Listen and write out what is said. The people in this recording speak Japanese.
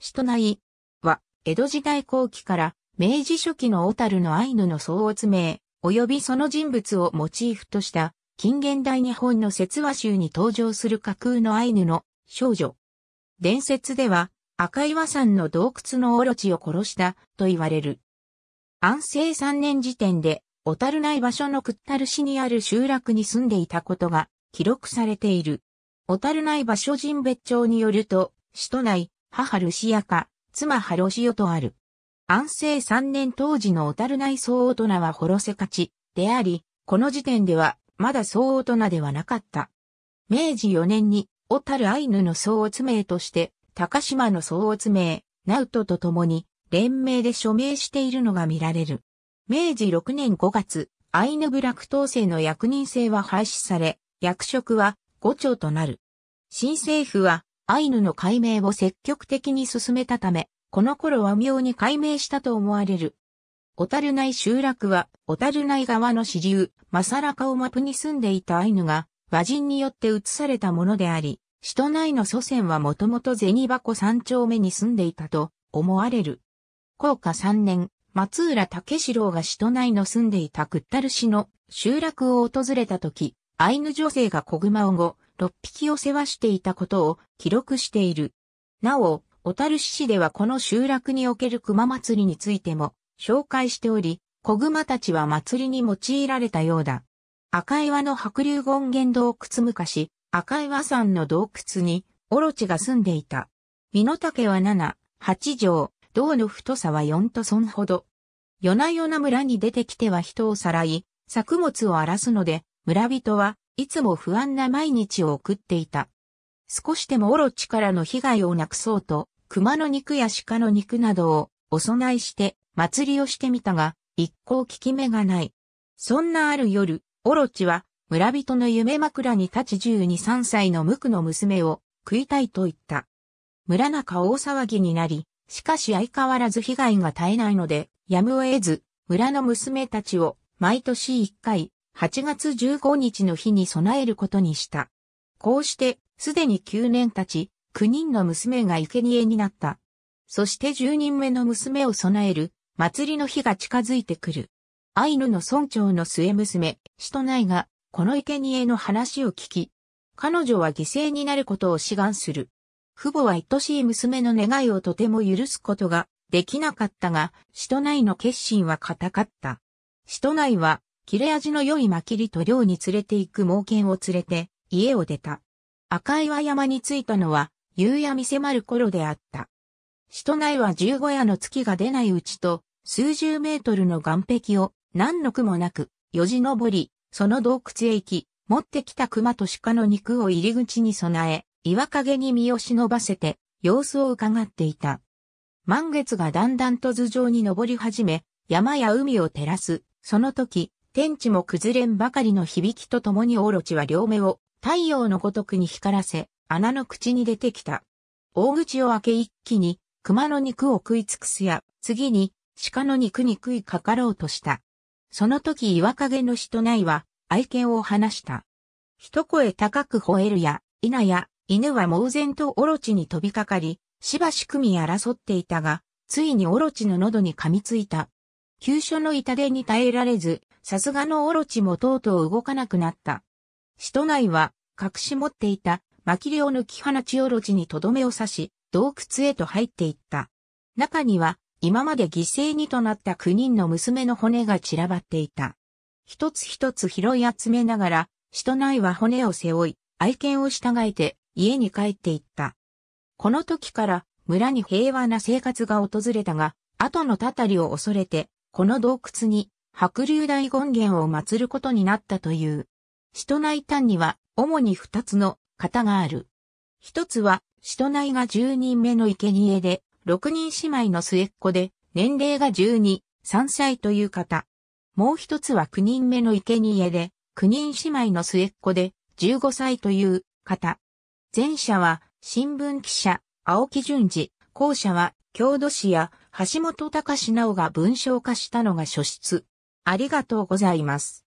シトナイは、江戸時代後期から明治初期の小樽のアイヌの総物名、及びその人物をモチーフとした近現代日本の説話集に登場する架空のアイヌの少女。伝説では赤岩山の洞窟のオロチを殺したと言われる。安政三年時点で小樽内場所のくったる市にある集落に住んでいたことが記録されている。小樽内場所人別町によると、首都内、母ルシアか、妻ハロシオとある。安政三年当時の小樽内総大人はホロセカチであり、この時点ではまだ総大人ではなかった。明治四年に小樽アイヌの総乙名として、高島の総乙名、ナウトと共に連名で署名しているのが見られる。明治六年五月、アイヌ部落統制の役人制は廃止され、役職は五長となる。新政府はアイヌの解明を積極的に進めたため、この頃は妙に解明したと思われる。小樽内集落は、小樽内側の支流、マサラカオマプに住んでいたアイヌが、和人によって移されたものであり、首都内の祖先はもともと銭箱三丁目に住んでいたと思われる。高下三年、松浦武四郎が首都内の住んでいたクッタル市の集落を訪れた時、アイヌ女性が子熊を後、6匹を世話していたことを記録している。なお、小樽市ではこの集落における熊祭りについても紹介しており、子熊たちは祭りに用いられたようだ。赤岩の白竜権現洞窟昔、赤岩山の洞窟にオロチが住んでいた。身の丈は七、八畳、銅の太さは四とンほど。夜な夜な村に出てきては人をさらい、作物を荒らすので、村人はいつも不安な毎日を送っていた。少しでもオロチからの被害をなくそうと、熊の肉や鹿の肉などをお供えして祭りをしてみたが、一向効き目がない。そんなある夜、オロチは村人の夢枕に立ち12、3歳の無垢の娘を食いたいと言った。村中大騒ぎになり、しかし相変わらず被害が絶えないので、やむを得ず、村の娘たちを毎年一回8月15日の日に備えることにした。こうして、すでに9年経ち、9人の娘が生贄になった。そして10人目の娘を備える、祭りの日が近づいてくる。アイヌの村長の末娘、シトナイが、この生贄の話を聞き、彼女は犠牲になることを志願する。父母は愛しい娘の願いをとても許すことができなかったが、シトナイの決心は固かった。シトナイは切れ味の良いまきりと漁に連れて行く猛犬を連れて、家を出た。赤岩山に着いたのは、夕闇迫る頃であった。首都内は十五夜の月が出ないうちと、数十メートルの岸壁を何の苦もなく、よじ登り、その洞窟へ行き、持ってきた熊と鹿の肉を入り口に備え、岩陰に身を忍ばせて、様子を伺っていた。満月がだんだんと頭上に登り始め、山や海を照らす、その時、天地も崩れんばかりの響きとともにオロチは両目を太陽のごとくに光らせ、穴の口に出てきた。大口を開け一気に熊の肉を食い尽くすや、次に鹿の肉に食いかかろうとした。その時岩陰の死とないは愛犬を話した。一声高く吠えるや、稲や犬は猛然とオロチに飛びかかり、しばし組み争っていたが、ついにオロチの喉に噛みついた。急所の痛手に耐えられず、さすがのオロチもとうとう動かなくなった。人内は、隠し持っていた、巻き量抜き放ちオロチにとどめを刺し、洞窟へと入っていった。中には、今まで犠牲にとなった9人の娘の骨が散らばっていた。一つ一つ拾い集めながら、人内は骨を背負い、愛犬を従えて、家に帰っていった。この時から、村に平和な生活が訪れたが、後のたたりを恐れて、この洞窟に白竜大権現を祀ることになったという。使徒内丹には主に二つの型がある。一つは使徒内が十人目の生贄で、六人姉妹の末っ子で、年齢が十二、三歳という方。もう一つは九人目の生贄で、九人姉妹の末っ子で、十五歳という方。前者は新聞記者、青木淳二、後者は郷土史や橋本隆直が文章化したのが初出。ありがとうございます。